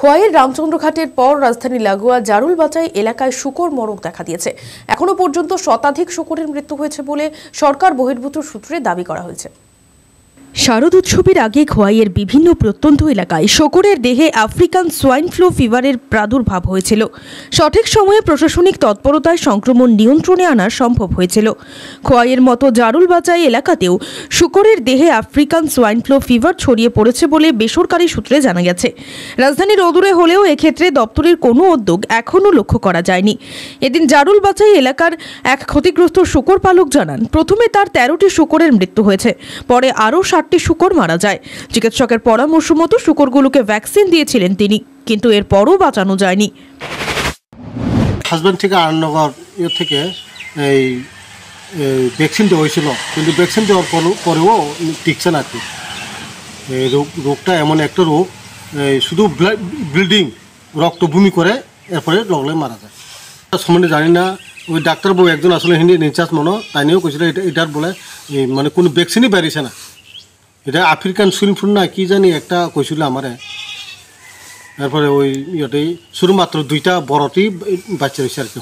খোয়াইয়ের রামচন্দ্রঘাটের পর রাজধানী লাগোয়া জারুল বাচাই এলাকায় শুকর মরক দেখা দিয়েছে এখনও পর্যন্ত শতাধিক শুকরের মৃত্যু হয়েছে বলে সরকার বহির্ভূত সূত্রে দাবি করা হয়েছে শারদ উৎসবের আগে খোয়াইয়ের বিভিন্ন প্রত্যন্ত এলাকায় শকরের দেহে আফ্রিকান সোয়াইন ফ্লু ফিভারের প্রাদুর্ভাব হয়েছিল সঠিক সময়ে প্রশাসনিক তৎপরতায় সংক্রমণ নিয়ন্ত্রণে আনা সম্ভব হয়েছিল খোয়াইয়ের মতো জারুল বাজাই এলাকাতেও শুকরের দেহে আফ্রিকান সোয়াইন ফ্লু ফিভার ছড়িয়ে পড়েছে বলে বেসরকারি সূত্রে জানা গেছে রাজধানীর অদূরে হলেও এক্ষেত্রে দপ্তরের কোনো উদ্যোগ এখনও লক্ষ্য করা যায়নি এদিন জারুল বাজাই এলাকার এক ক্ষতিগ্রস্ত শুকর পালক জানান প্রথমে তার তেরোটি শুকরের মৃত্যু হয়েছে পরে আরও ষাটটি একটি শুকর মারা যায় চিকিৎসকের পরামর্শ মতো শুকরগুলোকে ভ্যাকসিন দিয়েছিলেন তিনি কিন্তু এরপরও বাঁচানো যায়নি হাজব্যান্ড থেকে আরনগর ইয়ে থেকে এই ভ্যাকসিন দেওয়া হয়েছিল কিন্তু ভ্যাকসিন দেওয়ার পরেও টিকছে না কি এই রোগ রোগটা এমন একটা রোগ শুধু ব্লিডিং রক্ত বমি করে এরপরে লগলে মারা যায় সম্বন্ধে জানি না ওই ডাক্তার বউ একজন আসলে হিন্দি নিচাস মনো তাই নিয়েও কৈছিল এটা এটার বলে মানে কোনো ভ্যাকসিনই বেরিয়েছে না এটা আফ্রিকান সুইনফ্লু না কি জানি একটা কৈছিল আমারে তারপরে ওই ইহঁতে শুধুমাত্র দুইটা বড়টি বাচ্চা হয়েছে আর কি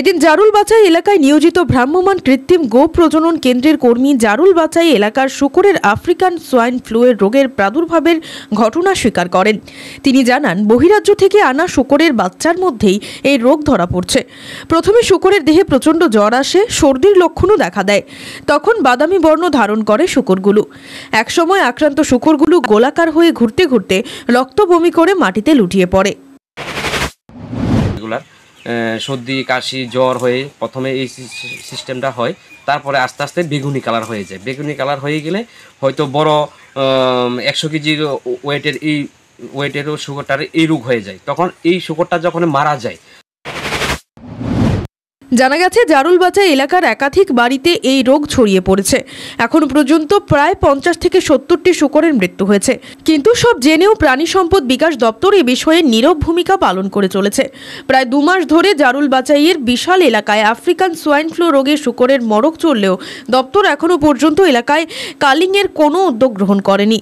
এদিন জারুল বাছাই এলাকায় নিয়োজিত ভ্রাম্যমান কৃত্রিম গো প্রজনন কেন্দ্রের কর্মী জারুল বাছাই এলাকার শুকুরের আফ্রিকান সোয়াইন ফ্লুয়ের রোগের প্রাদুর্ভাবের ঘটনা স্বীকার করেন তিনি জানান বহিরাজ্য থেকে আনা শুকরের বাচ্চার মধ্যেই এই রোগ ধরা পড়ছে প্রথমে শুকরের দেহে প্রচণ্ড জ্বর আসে সর্দির লক্ষণও দেখা দেয় তখন বাদামি বর্ণ ধারণ করে শুকরগুলো একসময় আক্রান্ত শুকরগুলো গোলাকার হয়ে ঘুরতে ঘুরতে রক্ত বমি করে মাটিতে লুটিয়ে পড়ে সর্দি কাশি জ্বর হয়ে প্রথমে এই সিস্টেমটা হয় তারপরে আস্তে আস্তে বেগুনি কালার হয়ে যায় বেগুনি কালার হয়ে গেলে হয়তো বড় একশো কেজি ওয়েটের এই ওয়েটেরও সুগারটার এই রোগ হয়ে যায় তখন এই সুগারটা যখন মারা যায় জানা গেছে জারুলবাচা এলাকার একাধিক বাড়িতে এই রোগ ছড়িয়ে পড়েছে এখন পর্যন্ত প্রায় পঞ্চাশ থেকে সত্তরটি শুকরের মৃত্যু হয়েছে কিন্তু সব জেনেও প্রাণী সম্পদ বিকাশ দপ্তর এ বিষয়ে নীরব ভূমিকা পালন করে চলেছে প্রায় দু মাস ধরে জারুল বাচাইয়ের বিশাল এলাকায় আফ্রিকান সোয়াইন ফ্লু রোগে শুকরের মরক চললেও দপ্তর এখনও পর্যন্ত এলাকায় কালিংয়ের কোনো উদ্যোগ গ্রহণ করেনি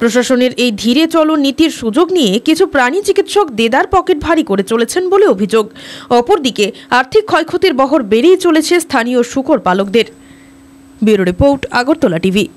প্রশাসনের এই ধীরে চলন নীতির সুযোগ নিয়ে কিছু প্রাণী চিকিৎসক দেদার পকেট ভারী করে চলেছেন বলে অভিযোগ অপরদিকে আর্থিক ক্ষয়ক্ষতির বহর বেড়েই চলেছে স্থানীয় শুকর পালকদের ব্যুরো রিপোর্ট আগরতলা টিভি